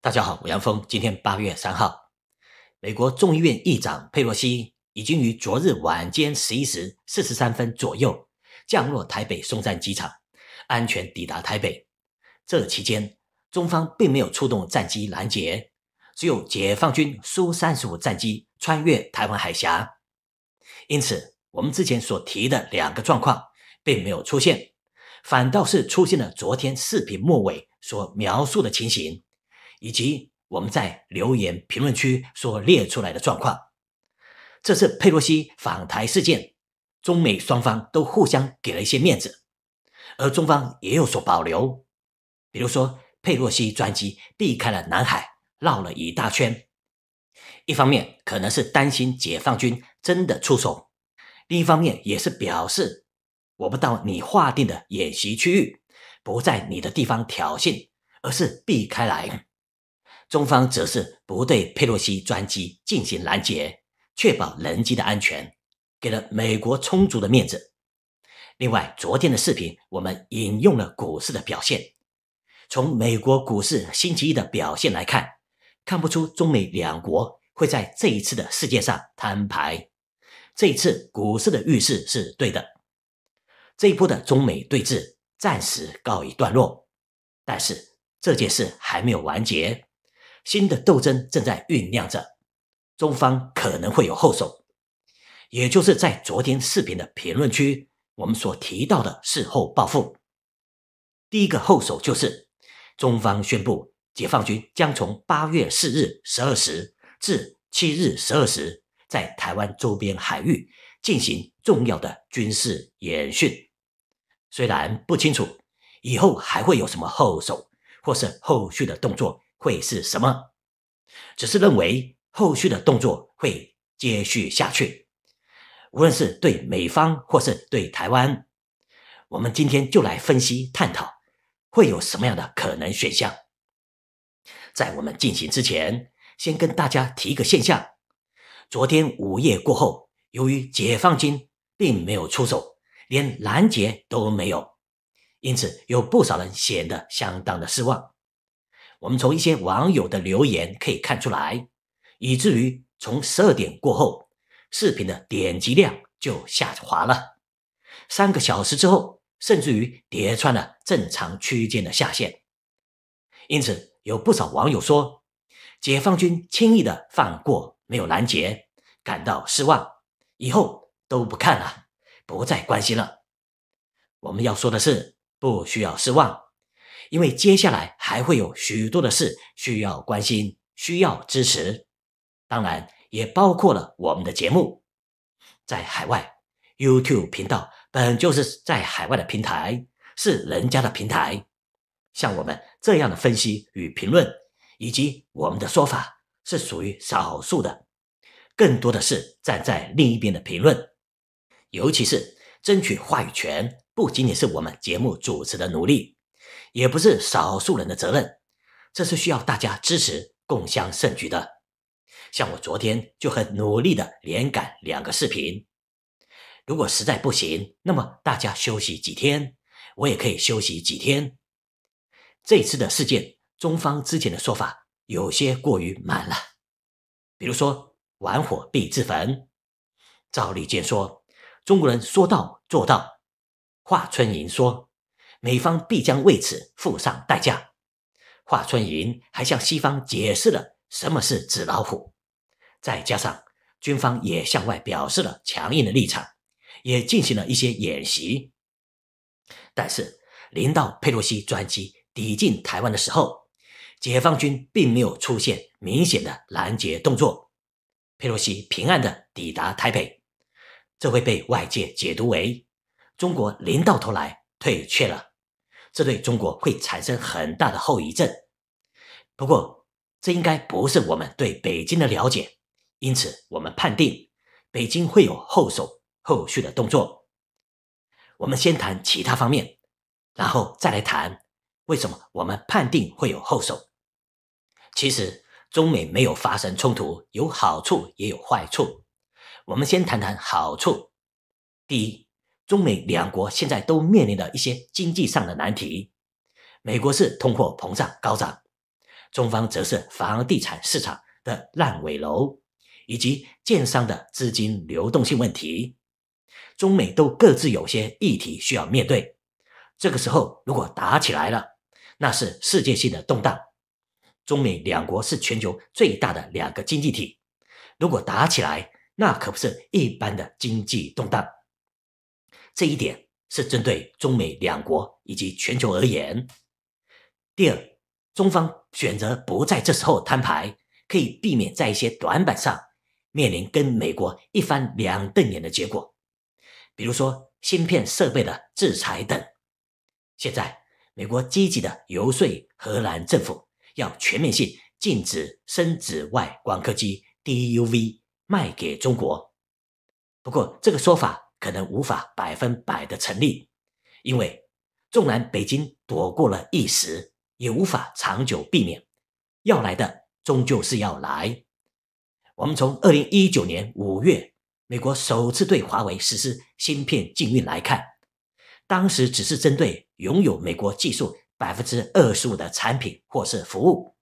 大家好，我杨峰。今天八月三号，美国众议院议长佩洛西已经于昨日晚间十一时四十三分左右降落台北松赞机场，安全抵达台北。这期间，中方并没有出动战机拦截，只有解放军苏三十五战机穿越台湾海峡。因此，我们之前所提的两个状况并没有出现，反倒是出现了昨天视频末尾所描述的情形。以及我们在留言评论区所列出来的状况，这次佩洛西访台事件，中美双方都互相给了一些面子，而中方也有所保留，比如说佩洛西专机避开了南海，绕了一大圈，一方面可能是担心解放军真的出手，另一方面也是表示我不到你划定的演习区域，不在你的地方挑衅，而是避开来。中方则是不对佩洛西专机进行拦截，确保人机的安全，给了美国充足的面子。另外，昨天的视频我们引用了股市的表现。从美国股市星期一的表现来看，看不出中美两国会在这一次的世界上摊牌。这一次股市的预示是对的，这一波的中美对峙暂时告一段落，但是这件事还没有完结。新的斗争正在酝酿着，中方可能会有后手，也就是在昨天视频的评论区，我们所提到的事后报复。第一个后手就是中方宣布，解放军将从八月四日十二时至七日十二时，在台湾周边海域进行重要的军事演训。虽然不清楚以后还会有什么后手，或是后续的动作。会是什么？只是认为后续的动作会接续下去，无论是对美方或是对台湾。我们今天就来分析探讨，会有什么样的可能选项。在我们进行之前，先跟大家提一个现象：昨天午夜过后，由于解放军并没有出手，连拦截都没有，因此有不少人显得相当的失望。我们从一些网友的留言可以看出来，以至于从十二点过后，视频的点击量就下滑了。三个小时之后，甚至于跌穿了正常区间的下限。因此，有不少网友说：“解放军轻易的放过，没有拦截，感到失望，以后都不看了，不再关心了。”我们要说的是，不需要失望。因为接下来还会有许多的事需要关心，需要支持，当然也包括了我们的节目。在海外，YouTube 频道本就是在海外的平台，是人家的平台。像我们这样的分析与评论，以及我们的说法，是属于少数的，更多的是站在另一边的评论。尤其是争取话语权，不仅仅是我们节目主持的努力。也不是少数人的责任，这是需要大家支持、共襄盛举的。像我昨天就很努力的连赶两个视频，如果实在不行，那么大家休息几天，我也可以休息几天。这次的事件，中方之前的说法有些过于满了，比如说“玩火必自焚”。赵立坚说：“中国人说到做到。”华春莹说。美方必将为此付上代价。华春莹还向西方解释了什么是“纸老虎”。再加上军方也向外表示了强硬的立场，也进行了一些演习。但是，临到佩洛西专机抵近台湾的时候，解放军并没有出现明显的拦截动作。佩洛西平安的抵达台北，这会被外界解读为中国临到头来退却了。这对中国会产生很大的后遗症，不过这应该不是我们对北京的了解，因此我们判定北京会有后手、后续的动作。我们先谈其他方面，然后再来谈为什么我们判定会有后手。其实中美没有发生冲突，有好处也有坏处。我们先谈谈好处。第一。中美两国现在都面临的一些经济上的难题，美国是通货膨胀高涨，中方则是房地产市场的烂尾楼以及建商的资金流动性问题。中美都各自有些议题需要面对。这个时候如果打起来了，那是世界性的动荡。中美两国是全球最大的两个经济体，如果打起来，那可不是一般的经济动荡。这一点是针对中美两国以及全球而言。第二，中方选择不在这时候摊牌，可以避免在一些短板上面临跟美国一番两瞪眼的结果，比如说芯片设备的制裁等。现在，美国积极的游说荷兰政府，要全面性禁止深紫外光刻机 （DUV） 卖给中国。不过，这个说法。可能无法百分百的成立，因为纵然北京躲过了一时，也无法长久避免，要来的终究是要来。我们从二零一九年五月，美国首次对华为实施芯片禁运来看，当时只是针对拥有美国技术百分之二十五的产品或是服务，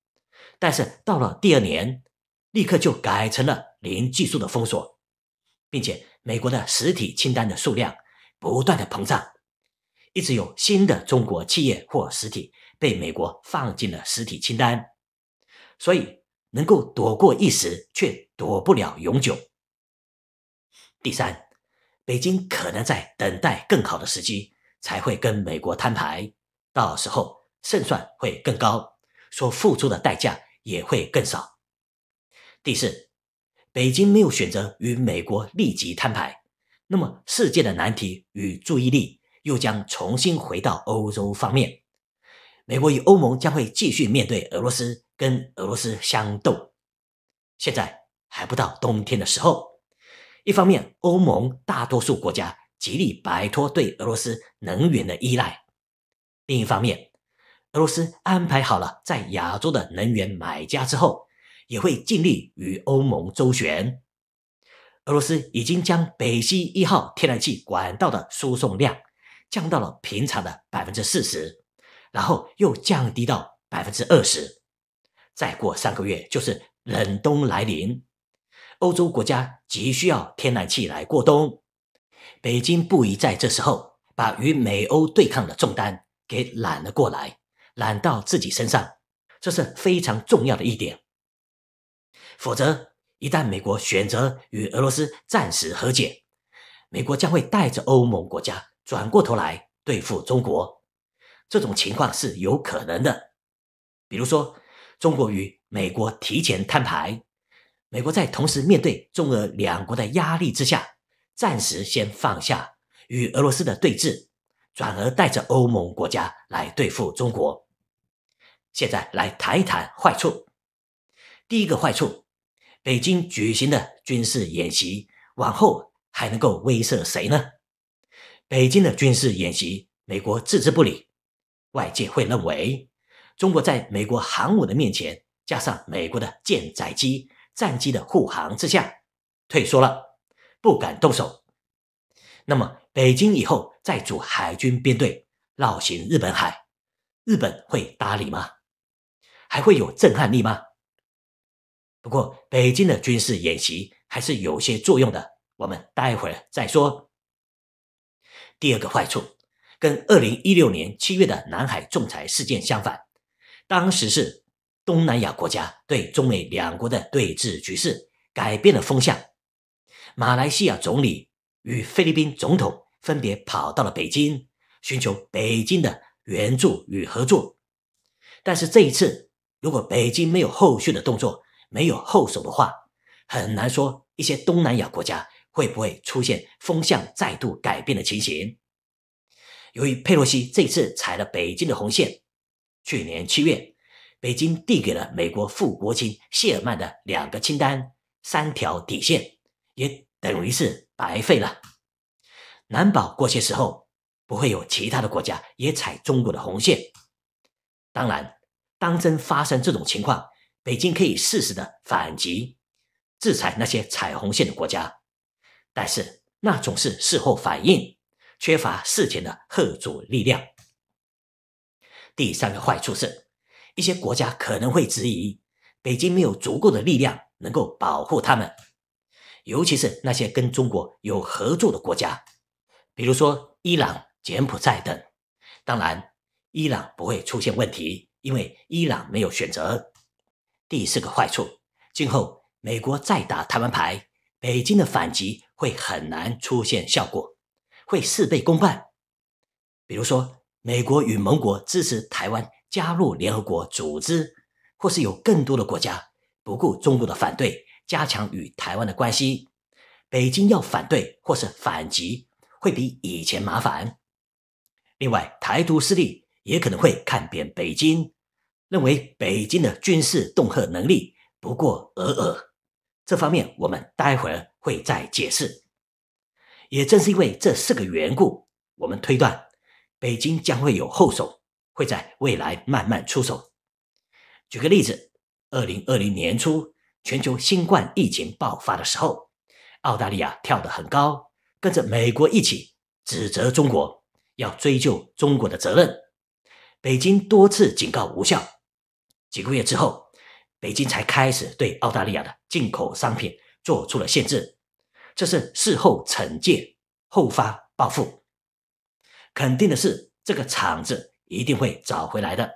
但是到了第二年，立刻就改成了零技术的封锁，并且。美国的实体清单的数量不断的膨胀，一直有新的中国企业或实体被美国放进了实体清单，所以能够躲过一时，却躲不了永久。第三，北京可能在等待更好的时机才会跟美国摊牌，到时候胜算会更高，所付出的代价也会更少。第四。北京没有选择与美国立即摊牌，那么世界的难题与注意力又将重新回到欧洲方面。美国与欧盟将会继续面对俄罗斯，跟俄罗斯相斗。现在还不到冬天的时候。一方面，欧盟大多数国家极力摆脱对俄罗斯能源的依赖；另一方面，俄罗斯安排好了在亚洲的能源买家之后。也会尽力与欧盟周旋。俄罗斯已经将北溪一号天然气管道的输送量降到了平常的百分之四十，然后又降低到百分之二十。再过三个月就是冷冬来临，欧洲国家急需要天然气来过冬。北京不宜在这时候把与美欧对抗的重担给揽了过来，揽到自己身上，这是非常重要的一点。否则，一旦美国选择与俄罗斯暂时和解，美国将会带着欧盟国家转过头来对付中国，这种情况是有可能的。比如说，中国与美国提前摊牌，美国在同时面对中俄两国的压力之下，暂时先放下与俄罗斯的对峙，转而带着欧盟国家来对付中国。现在来谈一谈坏处，第一个坏处。北京举行的军事演习，往后还能够威慑谁呢？北京的军事演习，美国置之不理，外界会认为中国在美国航母的面前，加上美国的舰载机战机的护航之下，退缩了，不敢动手。那么，北京以后再组海军编队绕行日本海，日本会搭理吗？还会有震撼力吗？不过，北京的军事演习还是有些作用的。我们待会儿再说。第二个坏处，跟二零一六年七月的南海仲裁事件相反，当时是东南亚国家对中美两国的对峙局势改变了风向，马来西亚总理与菲律宾总统分别跑到了北京，寻求北京的援助与合作。但是这一次，如果北京没有后续的动作，没有后手的话，很难说一些东南亚国家会不会出现风向再度改变的情形。由于佩洛西这次踩了北京的红线，去年七月，北京递给了美国副国亲谢尔曼的两个清单、三条底线，也等于是白费了。难保过些时候不会有其他的国家也踩中国的红线。当然，当真发生这种情况。北京可以适时的反击，制裁那些踩红线的国家，但是那总是事后反应，缺乏事前的贺阻力量。第三个坏处是，一些国家可能会质疑北京没有足够的力量能够保护他们，尤其是那些跟中国有合作的国家，比如说伊朗、柬埔寨等。当然，伊朗不会出现问题，因为伊朗没有选择。第四个坏处，今后美国再打台湾牌，北京的反击会很难出现效果，会事倍功半。比如说，美国与盟国支持台湾加入联合国组织，或是有更多的国家不顾中国的反对，加强与台湾的关系，北京要反对或是反击，会比以前麻烦。另外，台独势力也可能会看扁北京。认为北京的军事恫吓能力不过尔尔，这方面我们待会儿会再解释。也正是因为这四个缘故，我们推断北京将会有后手，会在未来慢慢出手。举个例子，二零二零年初全球新冠疫情爆发的时候，澳大利亚跳得很高，跟着美国一起指责中国，要追究中国的责任。北京多次警告无效。几个月之后，北京才开始对澳大利亚的进口商品做出了限制，这是事后惩戒、后发报复。肯定的是，这个厂子一定会找回来的。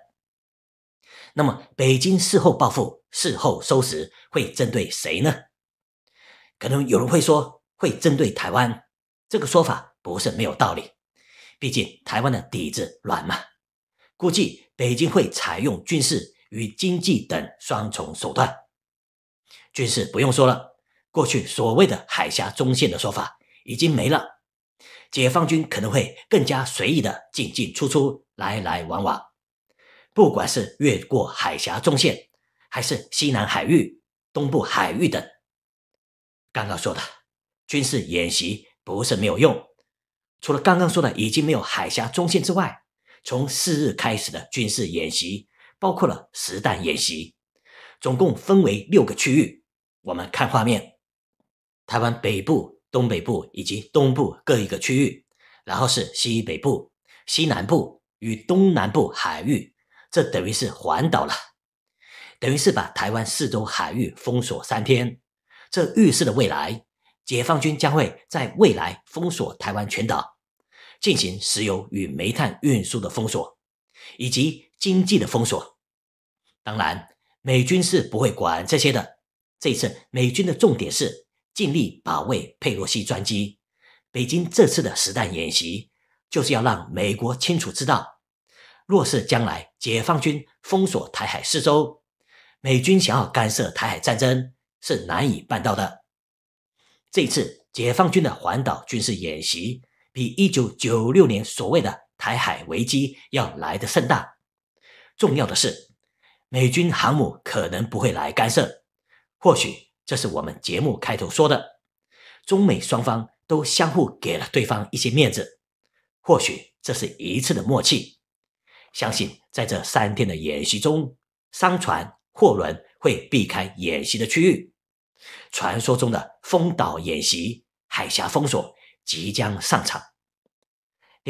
那么，北京事后报复、事后收拾会针对谁呢？可能有人会说，会针对台湾。这个说法不是没有道理，毕竟台湾的底子软嘛。估计北京会采用军事。与经济等双重手段，军事不用说了。过去所谓的海峡中线的说法已经没了，解放军可能会更加随意的进进出出、来来往往。不管是越过海峡中线，还是西南海域、东部海域等。刚刚说的军事演习不是没有用，除了刚刚说的已经没有海峡中线之外，从四日开始的军事演习。包括了实弹演习，总共分为六个区域。我们看画面，台湾北部、东北部以及东部各一个区域，然后是西北部、西南部与东南部海域，这等于是环岛了，等于是把台湾四周海域封锁三天。这预示了未来，解放军将会在未来封锁台湾全岛，进行石油与煤炭运输的封锁。以及经济的封锁，当然，美军是不会管这些的。这次美军的重点是尽力保卫佩洛西专机。北京这次的实弹演习，就是要让美国清楚知道，若是将来解放军封锁台海四周，美军想要干涉台海战争是难以办到的。这次解放军的环岛军事演习，比1996年所谓的。台海危机要来得甚大，重要的是，美军航母可能不会来干涉。或许这是我们节目开头说的，中美双方都相互给了对方一些面子。或许这是一次的默契。相信在这三天的演习中，商船货轮会避开演习的区域。传说中的封岛演习、海峡封锁即将上场。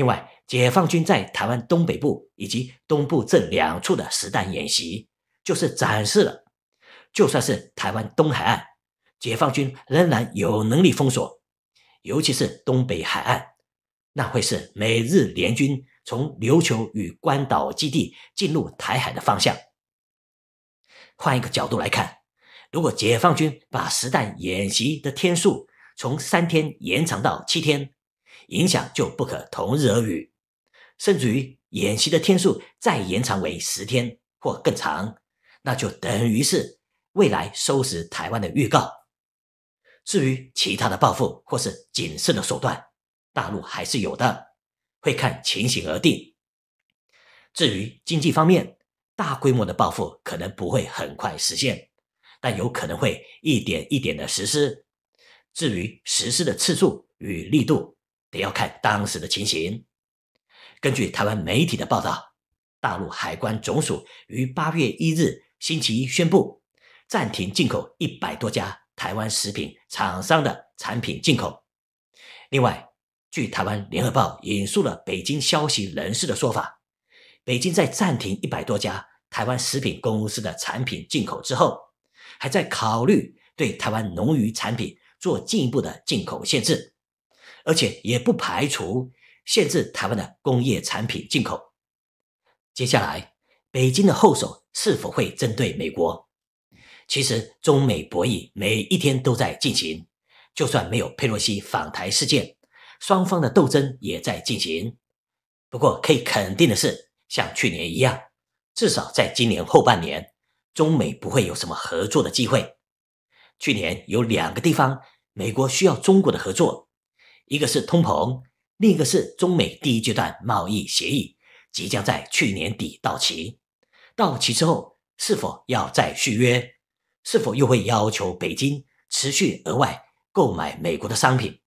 另外，解放军在台湾东北部以及东部这两处的实弹演习，就是展示了，就算是台湾东海岸，解放军仍然有能力封锁，尤其是东北海岸，那会是美日联军从琉球与关岛基地进入台海的方向。换一个角度来看，如果解放军把实弹演习的天数从三天延长到七天。影响就不可同日而语，甚至于演习的天数再延长为十天或更长，那就等于是未来收拾台湾的预告。至于其他的报复或是谨慎的手段，大陆还是有的，会看情形而定。至于经济方面，大规模的报复可能不会很快实现，但有可能会一点一点的实施。至于实施的次数与力度。得要看当时的情形。根据台湾媒体的报道，大陆海关总署于八月一日星期一宣布暂停进口一百多家台湾食品厂商的产品进口。另外，据台湾《联合报》引述了北京消息人士的说法，北京在暂停一百多家台湾食品公司的产品进口之后，还在考虑对台湾农渔产品做进一步的进口限制。而且也不排除限制台湾的工业产品进口。接下来，北京的后手是否会针对美国？其实，中美博弈每一天都在进行。就算没有佩洛西访台事件，双方的斗争也在进行。不过，可以肯定的是，像去年一样，至少在今年后半年，中美不会有什么合作的机会。去年有两个地方，美国需要中国的合作。一个是通膨，另一个是中美第一阶段贸易协议即将在去年底到期。到期之后是否要再续约？是否又会要求北京持续额外购买美国的商品？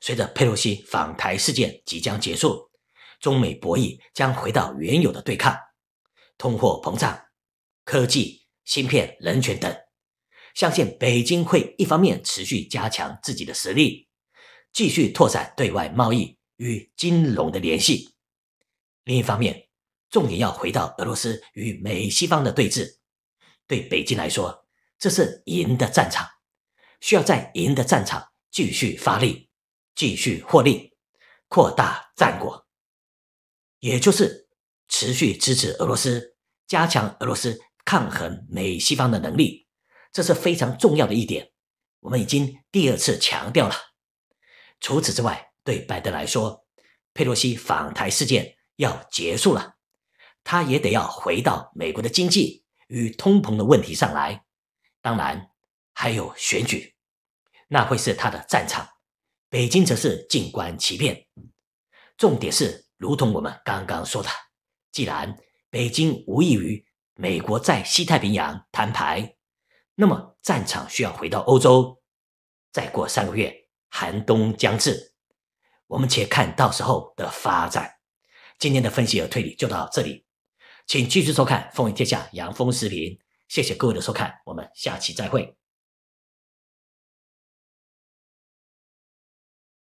随着佩洛西访台事件即将结束，中美博弈将回到原有的对抗。通货膨胀、科技、芯片、人权等，相信北京会一方面持续加强自己的实力。继续拓展对外贸易与金融的联系。另一方面，重点要回到俄罗斯与美西方的对峙。对北京来说，这是赢的战场，需要在赢的战场继续发力，继续获利，扩大战果，也就是持续支持俄罗斯，加强俄罗斯抗衡美西方的能力。这是非常重要的一点，我们已经第二次强调了。除此之外，对拜登来说，佩洛西访台事件要结束了，他也得要回到美国的经济与通膨的问题上来，当然还有选举，那会是他的战场。北京则是静观其变。重点是，如同我们刚刚说的，既然北京无异于美国在西太平洋摊牌，那么战场需要回到欧洲。再过三个月。寒冬将至，我们且看到时候的发展。今天的分析和推理就到这里，请继续收看《风云天下》杨峰视频。谢谢各位的收看，我们下期再会。